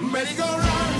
Merry-go-round.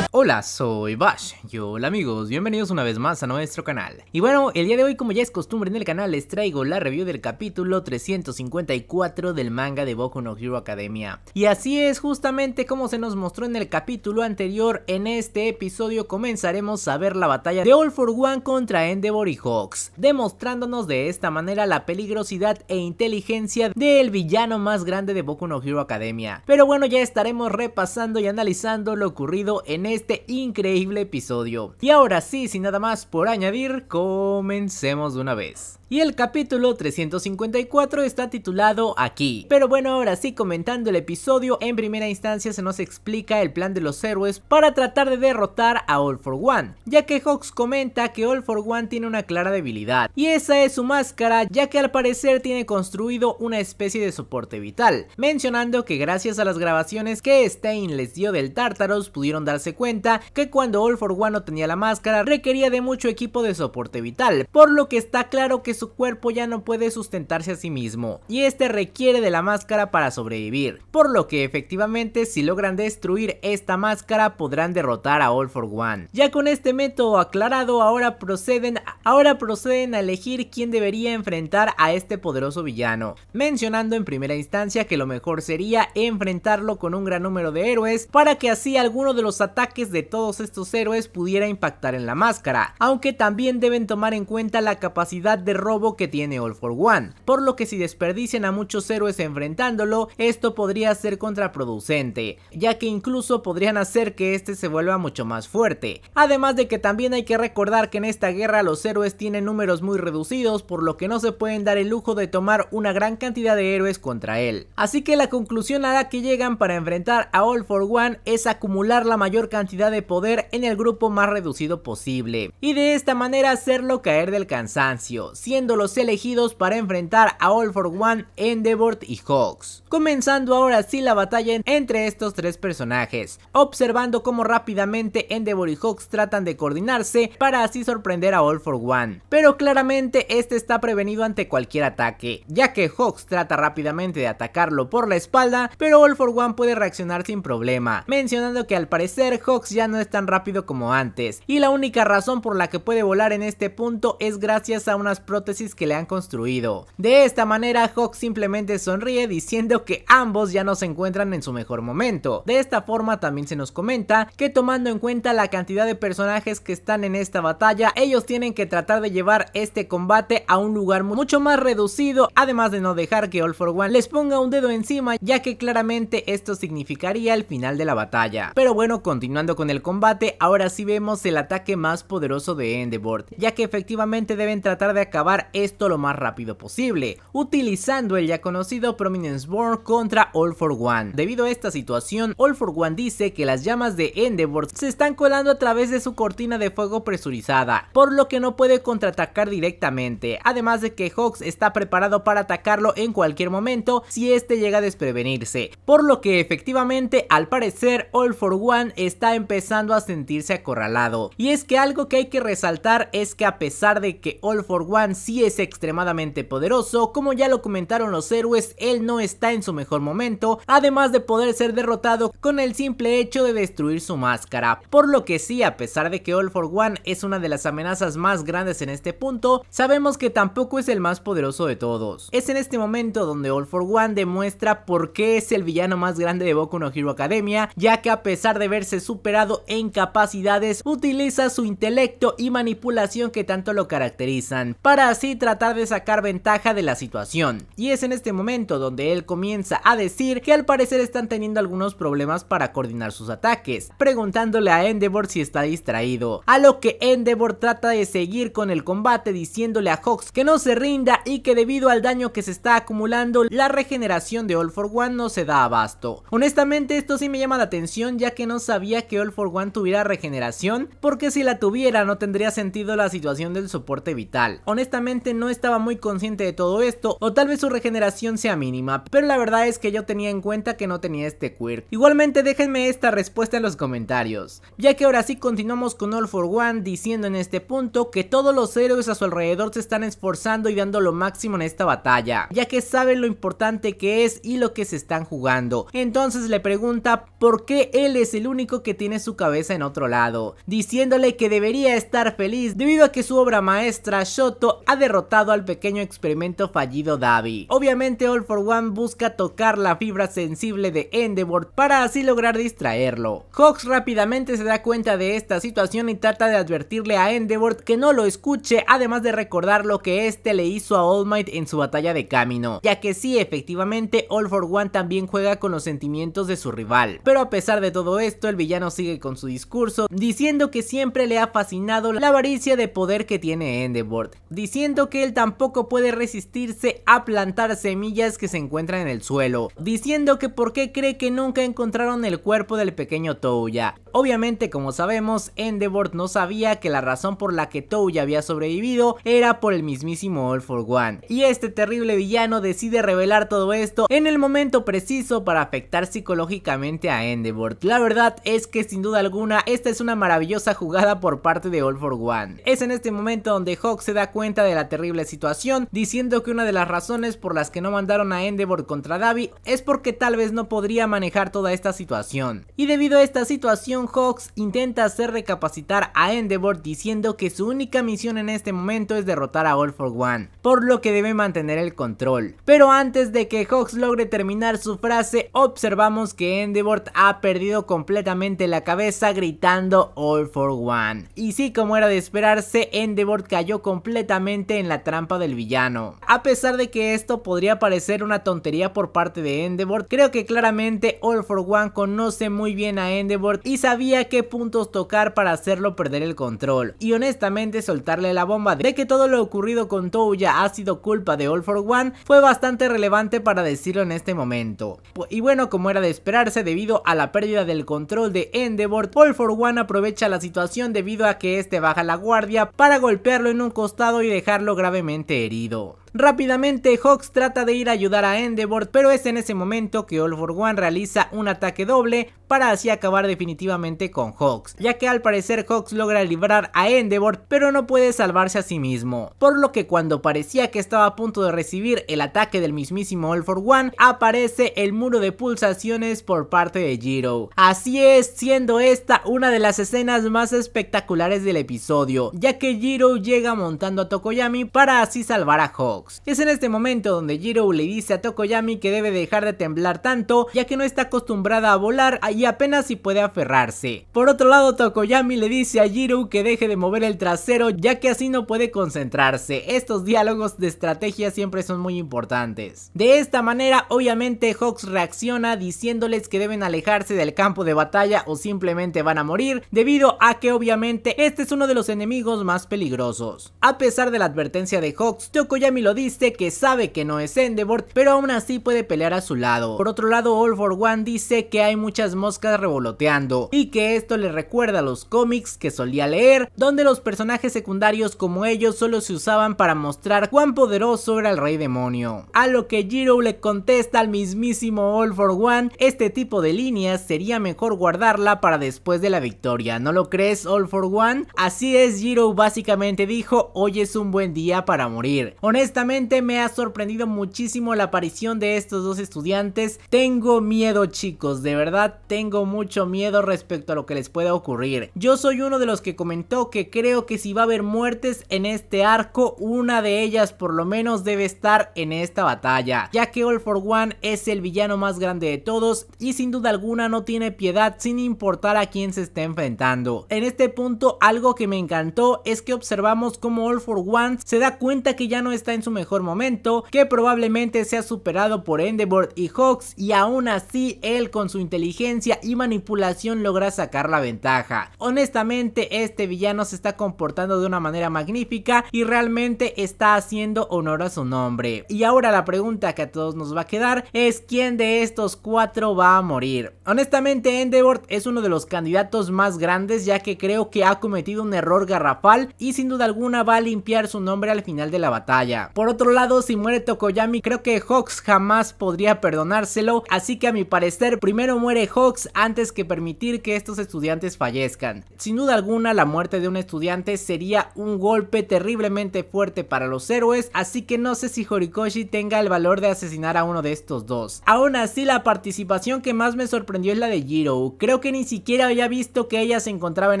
Hola, soy Bash. Y hola amigos, bienvenidos una vez más a nuestro canal. Y bueno, el día de hoy como ya es costumbre en el canal les traigo la review del capítulo 354 del manga de Boku no Hero Academia. Y así es justamente como se nos mostró en el capítulo anterior, en este episodio comenzaremos a ver la batalla de All for One contra Endeavor y Hawks, demostrándonos de esta manera la peligrosidad e inteligencia del villano más grande de Boku no Hero Academia. Pero bueno, ya estaremos repasando y analizando lo ocurrido en este este increíble episodio. Y ahora sí, sin nada más por añadir, comencemos de una vez. Y el capítulo 354 está titulado Aquí. Pero bueno, ahora sí, comentando el episodio, en primera instancia se nos explica el plan de los héroes para tratar de derrotar a All for One, ya que Hawks comenta que All for One tiene una clara debilidad, y esa es su máscara, ya que al parecer tiene construido una especie de soporte vital, mencionando que gracias a las grabaciones que Stein les dio del Tartarus pudieron darse cuenta que cuando All for One no tenía la máscara requería de mucho equipo de soporte vital, por lo que está claro que su cuerpo ya no puede sustentarse a sí mismo y este requiere de la máscara para sobrevivir, por lo que efectivamente si logran destruir esta máscara podrán derrotar a All for One. Ya con este método aclarado ahora proceden, ahora proceden a elegir quién debería enfrentar a este poderoso villano, mencionando en primera instancia que lo mejor sería enfrentarlo con un gran número de héroes para que así alguno de los ataques de todos estos héroes pudiera impactar en la máscara, aunque también deben tomar en cuenta la capacidad de robo que tiene All for One, por lo que si desperdician a muchos héroes enfrentándolo, esto podría ser contraproducente, ya que incluso podrían hacer que este se vuelva mucho más fuerte. Además de que también hay que recordar que en esta guerra los héroes tienen números muy reducidos, por lo que no se pueden dar el lujo de tomar una gran cantidad de héroes contra él. Así que la conclusión a la que llegan para enfrentar a All for One es acumular la mayor cantidad de poder en el grupo más reducido posible y de esta manera hacerlo caer del cansancio, siendo los elegidos para enfrentar a All for One, Endeavor y Hawks. Comenzando ahora sí la batalla entre estos tres personajes, observando cómo rápidamente Endeavor y Hawks tratan de coordinarse para así sorprender a All for One, pero claramente este está prevenido ante cualquier ataque, ya que Hawks trata rápidamente de atacarlo por la espalda, pero All for One puede reaccionar sin problema, mencionando que al parecer ya no es tan rápido como antes, y la única razón por la que puede volar en este punto es gracias a unas prótesis que le han construido. De esta manera, Hawk simplemente sonríe diciendo que ambos ya no se encuentran en su mejor momento. De esta forma también se nos comenta que tomando en cuenta la cantidad de personajes que están en esta batalla, ellos tienen que tratar de llevar este combate a un lugar mucho más reducido, además de no dejar que All for One les ponga un dedo encima, ya que claramente esto significaría el final de la batalla. Pero bueno, continuando con el combate, ahora sí vemos el ataque más poderoso de Endeavor, ya que efectivamente deben tratar de acabar esto lo más rápido posible, utilizando el ya conocido Prominence Born contra All for One. Debido a esta situación, All for One dice que las llamas de Endeavor se están colando a través de su cortina de fuego presurizada, por lo que no puede contraatacar directamente, además de que Hawks está preparado para atacarlo en cualquier momento si este llega a desprevenirse, por lo que efectivamente al parecer All for One está empezando a sentirse acorralado. Y es que algo que hay que resaltar es que a pesar de que All for One sí es extremadamente poderoso, como ya lo comentaron los héroes, él no está en su mejor momento, además de poder ser derrotado con el simple hecho de destruir su máscara. Por lo que sí, a pesar de que All for One es una de las amenazas más grandes en este punto, sabemos que tampoco es el más poderoso de todos. Es en este momento donde All for One demuestra por qué es el villano más grande de Boku no Hero Academia, ya que a pesar de verse su superado en capacidades, utiliza su intelecto y manipulación que tanto lo caracterizan, para así tratar de sacar ventaja de la situación. Y es en este momento donde él comienza a decir que al parecer están teniendo algunos problemas para coordinar sus ataques, preguntándole a Endeavor si está distraído, a lo que Endeavor trata de seguir con el combate diciéndole a Hawks que no se rinda y que debido al daño que se está acumulando, la regeneración de All for One no se da abasto. Honestamente esto sí me llama la atención ya que no sabía que All for One tuviera regeneración, porque si la tuviera no tendría sentido la situación del soporte vital. Honestamente no estaba muy consciente de todo esto, o tal vez su regeneración sea mínima, pero la verdad es que yo tenía en cuenta que no tenía este quirk. Igualmente déjenme esta respuesta en los comentarios, ya que ahora sí continuamos con All for One diciendo en este punto que todos los héroes a su alrededor se están esforzando y dando lo máximo en esta batalla, ya que saben lo importante que es y lo que se están jugando. Entonces le pregunta por qué él es el único que tiene su cabeza en otro lado, diciéndole que debería estar feliz debido a que su obra maestra Shoto ha derrotado al pequeño experimento fallido Davi. Obviamente All for One busca tocar la fibra sensible de Endeavor para así lograr distraerlo. Hawks rápidamente se da cuenta de esta situación y trata de advertirle a Endeavor que no lo escuche, además de recordar lo que este le hizo a All Might en su batalla de camino, ya que sí, efectivamente All for One también juega con los sentimientos de su rival. Pero a pesar de todo esto, el villano sigue con su discurso diciendo que siempre le ha fascinado la avaricia de poder que tiene Endeavor, diciendo que él tampoco puede resistirse a plantar semillas que se encuentran en el suelo, diciendo que por qué cree que nunca encontraron el cuerpo del pequeño Touya. Obviamente como sabemos Endeavor no sabía que la razón por la que Touya había sobrevivido era por el mismísimo All for One y este terrible villano decide revelar todo esto en el momento preciso para afectar psicológicamente a Endeavor. La verdad es que sin duda alguna esta es una maravillosa jugada por parte de All for One. Es en este momento donde Hawks se da cuenta de la terrible situación, diciendo que una de las razones por las que no mandaron a Endeavor contra Davi es porque tal vez no podría manejar toda esta situación. Y debido a esta situación, Hawks intenta hacer recapacitar a Endeavor diciendo que su única misión en este momento es derrotar a All for One, por lo que debe mantener el control. Pero antes de que Hawks logre terminar su frase, observamos que Endeavor ha perdido completamente la cabeza gritando All for One. Y sí, como era de esperarse, Endeavor cayó completamente en la trampa del villano. A pesar de que esto podría parecer una tontería por parte de Endeavor, creo que claramente All for One conoce muy bien a Endeavor y sabía qué puntos tocar para hacerlo perder el control. Y honestamente soltarle la bomba de que todo lo ocurrido con Touya ha sido culpa de All for One fue bastante relevante para decirlo en este momento. Y bueno, como era de esperarse, debido a la pérdida del control de Endeavor, Paul for One aprovecha la situación debido a que este baja la guardia para golpearlo en un costado y dejarlo gravemente herido. Rápidamente, Hawks trata de ir a ayudar a Endeavor, pero es en ese momento que All for One realiza un ataque doble para así acabar definitivamente con Hawks, ya que al parecer Hawks logra librar a Endeavor, pero no puede salvarse a sí mismo, por lo que cuando parecía que estaba a punto de recibir el ataque del mismísimo All for One, aparece el muro de pulsaciones por parte de Jiro. Así es, siendo esta una de las escenas más espectaculares del episodio, ya que Jiro llega montando a Tokoyami para así salvar a Hawks. Es en este momento donde Jiro le dice a Tokoyami que debe dejar de temblar tanto ya que no está acostumbrada a volar y apenas si puede aferrarse. Por otro lado Tokoyami le dice a Jiro que deje de mover el trasero ya que así no puede concentrarse. Estos diálogos de estrategia siempre son muy importantes. De esta manera obviamente Hawks reacciona diciéndoles que deben alejarse del campo de batalla o simplemente van a morir debido a que obviamente este es uno de los enemigos más peligrosos. A pesar de la advertencia de Hawks, Tokoyami lo dice que sabe que no es Endeavor, pero aún así puede pelear a su lado. Por otro lado, All for One dice que hay muchas moscas revoloteando y que esto le recuerda a los cómics que solía leer, donde los personajes secundarios como ellos solo se usaban para mostrar cuán poderoso era el rey demonio. A lo que Jiro le contesta al mismísimo All for One, este tipo de líneas sería mejor guardarla para después de la victoria, ¿no lo crees All for One? Así es, Jiro básicamente dijo, hoy es un buen día para morir. Honestamente, me ha sorprendido muchísimo la aparición de estos dos estudiantes. Tengo miedo chicos, de verdad tengo mucho miedo respecto a lo que les pueda ocurrir. Yo soy uno de los que comentó que creo que si va a haber muertes en este arco, una de ellas por lo menos debe estar en esta batalla, ya que All for One es el villano más grande de todos y sin duda alguna no tiene piedad sin importar a quién se esté enfrentando. En este punto algo que me encantó es que observamos cómo All for One se da cuenta que ya no está en su mejor momento, que probablemente sea superado por Endeavor y Hawks y aún así él con su inteligencia y manipulación logra sacar la ventaja. Honestamente este villano se está comportando de una manera magnífica y realmente está haciendo honor a su nombre. Y ahora la pregunta que a todos nos va a quedar es quién de estos cuatro va a morir. Honestamente Endeavor es uno de los candidatos más grandes ya que creo que ha cometido un error garrafal y sin duda alguna va a limpiar su nombre al final de la batalla. Por otro lado, si muere Tokoyami, creo que Hawks jamás podría perdonárselo, así que a mi parecer primero muere Hawks antes que permitir que estos estudiantes fallezcan. Sin duda alguna, la muerte de un estudiante sería un golpe terriblemente fuerte para los héroes, así que no sé si Horikoshi tenga el valor de asesinar a uno de estos dos. Aún así, la participación que más me sorprendió es la de Jiro. Creo que ni siquiera había visto que ella se encontraba en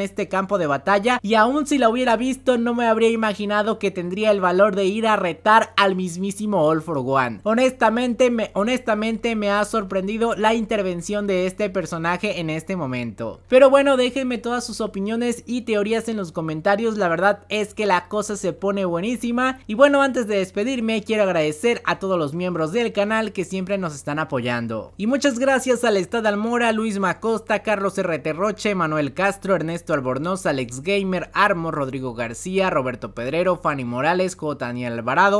este campo de batalla y aún si la hubiera visto no me habría imaginado que tendría el valor de ir a retar al mismísimo All for One. Honestamente me, honestamente me ha sorprendido la intervención de este personaje en este momento. Pero bueno, déjenme todas sus opiniones y teorías en los comentarios, la verdad es que la cosa se pone buenísima. Y bueno, antes de despedirme, quiero agradecer a todos los miembros del canal que siempre nos están apoyando. Y muchas gracias al Estado Almora, Luis Macosta, Carlos RT Roche, Manuel Castro, Ernesto Albornoz, Alex Gamer, Armo, Rodrigo García, Roberto Pedrero, Fanny Morales, J. Daniel Alvarado,